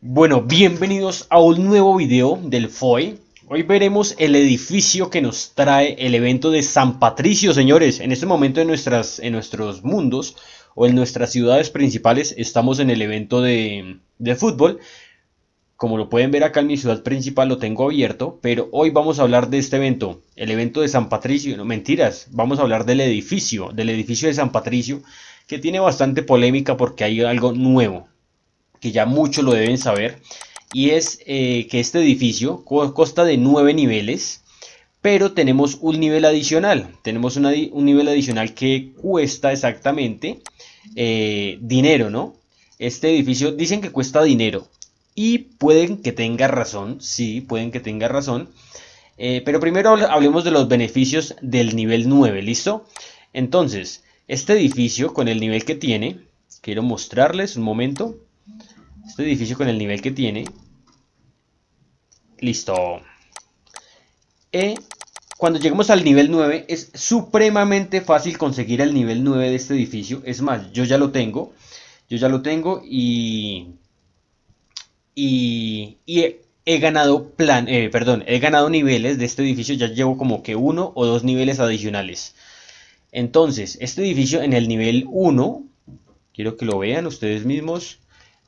Bueno, bienvenidos a un nuevo video del FOI. Hoy veremos el edificio que nos trae el evento de San Patricio, señores. En este momento en, nuestras, en nuestros mundos o en nuestras ciudades principales estamos en el evento de, de fútbol. Como lo pueden ver acá en mi ciudad principal lo tengo abierto, pero hoy vamos a hablar de este evento, el evento de San Patricio, no mentiras, vamos a hablar del edificio, del edificio de San Patricio, que tiene bastante polémica porque hay algo nuevo que ya muchos lo deben saber, y es eh, que este edificio consta de nueve niveles, pero tenemos un nivel adicional, tenemos un nivel adicional que cuesta exactamente eh, dinero, ¿no? Este edificio dicen que cuesta dinero y pueden que tenga razón, sí, pueden que tenga razón, eh, pero primero hablemos de los beneficios del nivel 9, ¿listo? Entonces, este edificio con el nivel que tiene, quiero mostrarles un momento, este edificio con el nivel que tiene. Listo. E, cuando lleguemos al nivel 9, es supremamente fácil conseguir el nivel 9 de este edificio. Es más, yo ya lo tengo. Yo ya lo tengo y... Y, he, ganado plan, eh, perdón, he ganado niveles de este edificio. Ya llevo como que uno o dos niveles adicionales. Entonces, este edificio en el nivel 1, quiero que lo vean ustedes mismos.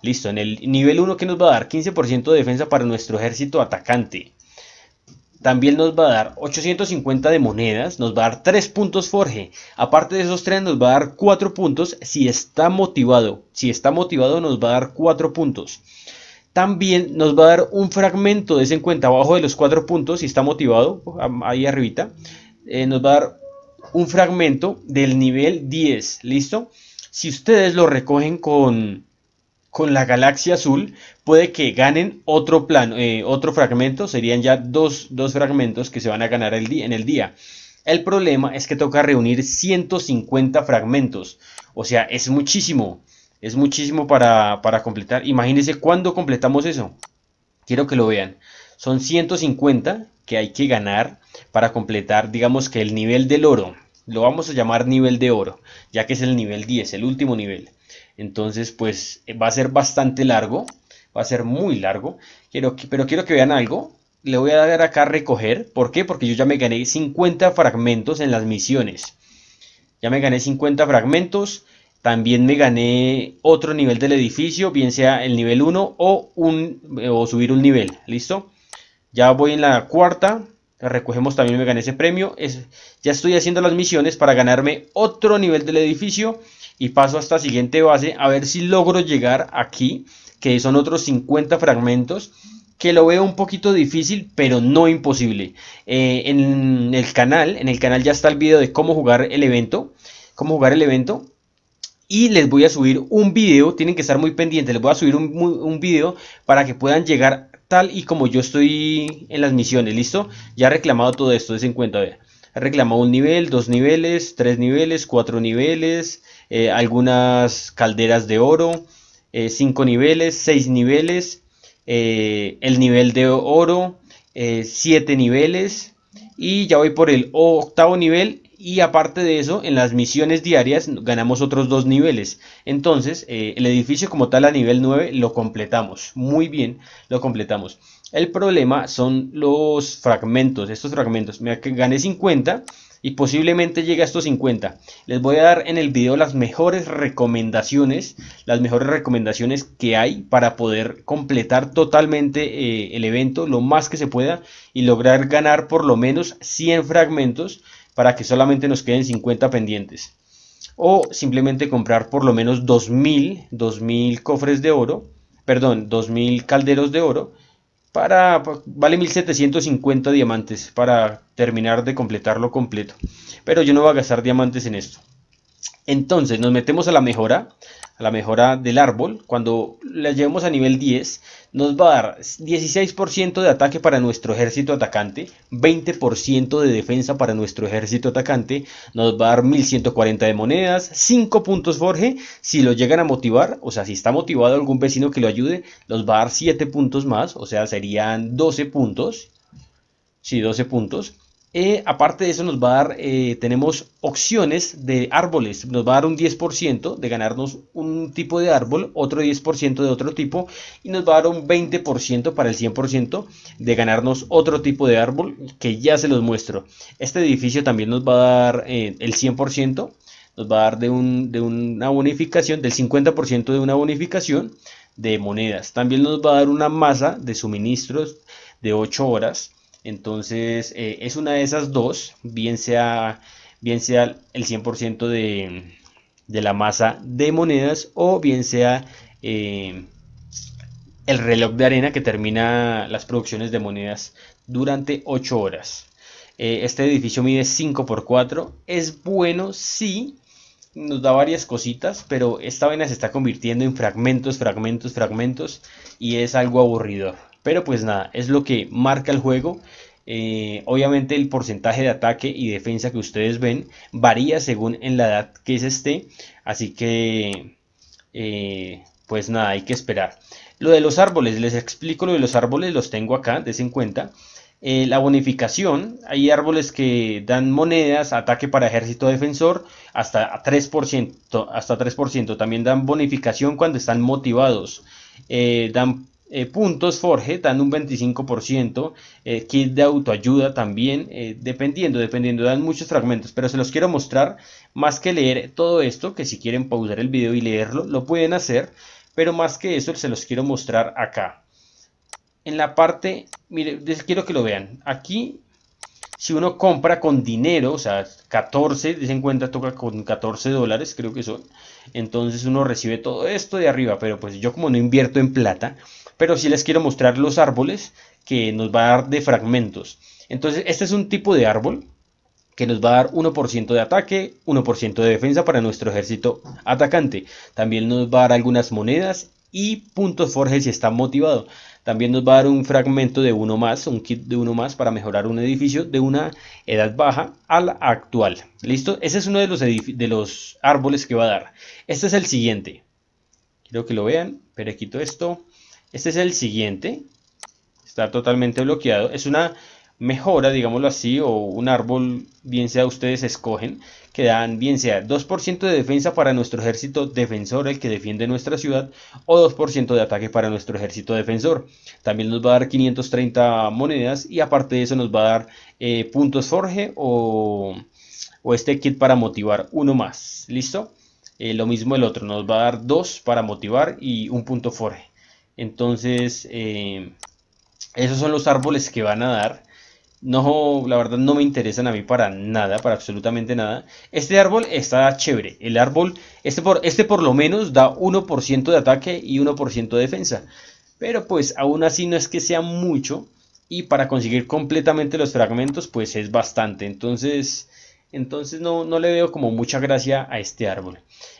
Listo, en el nivel 1 que nos va a dar 15% de defensa para nuestro ejército atacante. También nos va a dar 850 de monedas, nos va a dar 3 puntos forge. Aparte de esos 3 nos va a dar 4 puntos si está motivado. Si está motivado nos va a dar 4 puntos. También nos va a dar un fragmento de ese cuenta abajo de los 4 puntos si está motivado, ahí arribita. Eh, nos va a dar un fragmento del nivel 10, ¿listo? Si ustedes lo recogen con con la galaxia azul, puede que ganen otro plano, eh, otro fragmento, serían ya dos, fragmentos que se van a ganar en el día. El problema es que toca reunir 150 fragmentos, o sea, es muchísimo, es muchísimo para, para completar. Imagínense cuándo completamos eso, quiero que lo vean. Son 150 que hay que ganar para completar, digamos que el nivel del oro. Lo vamos a llamar nivel de oro, ya que es el nivel 10, el último nivel. Entonces, pues eh, va a ser bastante largo, va a ser muy largo, quiero pero quiero que vean algo. Le voy a dar acá recoger, ¿por qué? Porque yo ya me gané 50 fragmentos en las misiones. Ya me gané 50 fragmentos, también me gané otro nivel del edificio, bien sea el nivel 1 o, un, eh, o subir un nivel, ¿listo? Ya voy en la cuarta, recogemos también me gané ese premio es, ya estoy haciendo las misiones para ganarme otro nivel del edificio y paso hasta la siguiente base a ver si logro llegar aquí que son otros 50 fragmentos que lo veo un poquito difícil, pero no imposible. Eh, en el canal, en el canal ya está el video de cómo jugar el evento, cómo jugar el evento. Y les voy a subir un video, tienen que estar muy pendientes, les voy a subir un, un video para que puedan llegar tal y como yo estoy en las misiones, ¿listo? Ya he reclamado todo esto, de en cuenta, He reclamado un nivel, dos niveles, tres niveles, cuatro niveles, eh, algunas calderas de oro, eh, cinco niveles, seis niveles, eh, el nivel de oro, siete niveles y ya voy por el octavo nivel y aparte de eso, en las misiones diarias ganamos otros dos niveles. Entonces, eh, el edificio como tal a nivel 9 lo completamos. Muy bien, lo completamos. El problema son los fragmentos, estos fragmentos. Mira que gané 50 y posiblemente llegue a estos 50. Les voy a dar en el video las mejores recomendaciones, las mejores recomendaciones que hay para poder completar totalmente eh, el evento lo más que se pueda y lograr ganar por lo menos 100 fragmentos para que solamente nos queden 50 pendientes. O simplemente comprar por lo menos 2000, 2000 cofres de oro, perdón, 2000 calderos de oro para pues, vale 1750 diamantes para terminar de completarlo completo. Pero yo no voy a gastar diamantes en esto. Entonces nos metemos a la mejora, a la mejora del árbol. Cuando la llevemos a nivel 10, nos va a dar 16% de ataque para nuestro ejército atacante, 20% de defensa para nuestro ejército atacante, nos va a dar 1140 de monedas, 5 puntos forge. Si lo llegan a motivar, o sea, si está motivado algún vecino que lo ayude, nos va a dar 7 puntos más, o sea, serían 12 puntos. Sí, 12 puntos aparte de eso nos va a dar, eh, tenemos opciones de árboles, nos va a dar un 10% de ganarnos un tipo de árbol, otro 10% de otro tipo y nos va a dar un 20% para el 100% de ganarnos otro tipo de árbol que ya se los muestro. Este edificio también nos va a dar eh, el 100%, nos va a dar de, de una bonificación, del 50% de una bonificación de monedas. También nos va a dar una masa de suministros de 8 horas entonces, eh, es una de esas dos, bien sea, el 100% de, la masa de monedas o bien sea eh, el reloj de arena que termina las producciones de monedas durante 8 horas. Eh, este edificio mide 5 por 4 es bueno sí, nos da varias cositas, pero esta vaina se está convirtiendo en fragmentos, fragmentos, fragmentos y es algo aburrido. Pero pues nada, es lo que marca el juego. Eh, obviamente el porcentaje de ataque y defensa que ustedes ven varía según en la edad que se esté. Así que, eh, pues nada, hay que esperar. Lo de los árboles, les explico lo de los árboles, los tengo acá, des en cuenta. Eh, la bonificación, hay árboles que dan monedas, ataque para ejército defensor, hasta 3%, hasta 3%. También dan bonificación cuando están motivados. dan eh, puntos Forge dan un 25%, eh, kit de autoayuda también, eh, dependiendo, dependiendo, dan muchos fragmentos, pero se los quiero mostrar más que leer todo esto, que si quieren pausar el video y leerlo, lo pueden hacer, pero más que eso se los quiero mostrar acá. En la parte, mire, quiero que lo vean, aquí si uno compra con dinero, o sea, 14, dicen cuenta toca con 14 dólares, creo que son, entonces uno recibe todo esto de arriba, pero pues yo como no invierto en plata, pero sí les quiero mostrar los árboles que nos va a dar de fragmentos. Entonces, este es un tipo de árbol que nos va a dar 1% de ataque, 1% de defensa para nuestro ejército atacante. También nos va a dar algunas monedas y puntos forge si está motivado. También nos va a dar un fragmento de uno más, un kit de uno más para mejorar un edificio de una edad baja a la actual. ¿Listo? Ese es uno de los, árboles que va a dar. Este es el siguiente. Quiero que lo vean, pero quito esto. Este es el siguiente. Está totalmente bloqueado. Es una mejora, digámoslo así, o un árbol, bien sea ustedes escogen, que dan bien sea 2% de defensa para nuestro ejército defensor, el que defiende nuestra ciudad, o 2% de ataque para nuestro ejército defensor. También nos va a dar 530 monedas y aparte de eso nos va a dar eh, puntos forge o, este kit para motivar uno más. ¿Listo? Eh, lo mismo el otro, nos va a dar 2 para motivar y un punto forje. Entonces, eh, esos son los árboles que van a dar. No, la verdad no me interesan a mí para nada, para absolutamente nada. Este árbol está chévere. El árbol, este por, este por lo menos da 1% de ataque y 1% de defensa. Pero pues aún así no es que sea mucho. Y para conseguir completamente los fragmentos pues es bastante. Entonces entonces no, no le veo como mucha gracia a este árbol.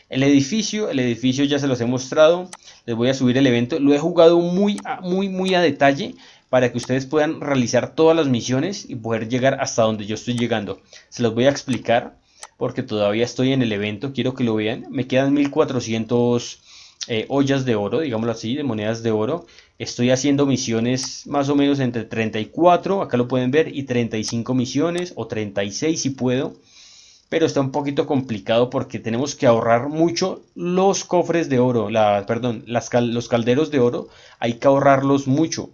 El edificio, el edificio ya se los he mostrado, les voy a subir el evento, lo he jugado muy, muy, muy a detalle para que ustedes puedan realizar todas las misiones y poder llegar hasta donde yo estoy llegando. Se los voy a explicar porque todavía estoy en el evento, quiero que lo vean. Me quedan 1400 eh, ollas de oro, digámoslo así, de monedas de oro. Estoy haciendo misiones más o menos entre 34, acá lo pueden ver, y 35 misiones, o 36 si puedo. Pero está un poquito complicado porque tenemos que ahorrar mucho los cofres de oro, perdón, las los calderos de oro, hay que ahorrarlos mucho.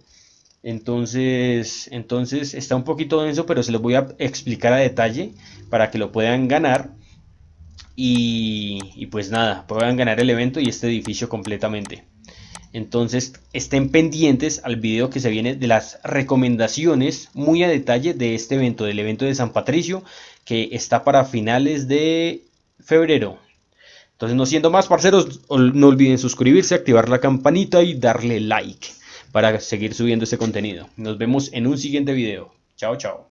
Entonces, entonces está un poquito denso, pero se los voy a explicar a detalle para que lo puedan ganar. Y, y, pues nada, puedan ganar el evento y este edificio completamente. Entonces estén pendientes al video que se viene de las recomendaciones muy a detalle de este evento, del evento de San Patricio, que está para finales de febrero. Entonces no siendo más, parceros, no olviden suscribirse, activar la campanita y darle like para seguir subiendo este contenido. Nos vemos en un siguiente video. Chao, chao.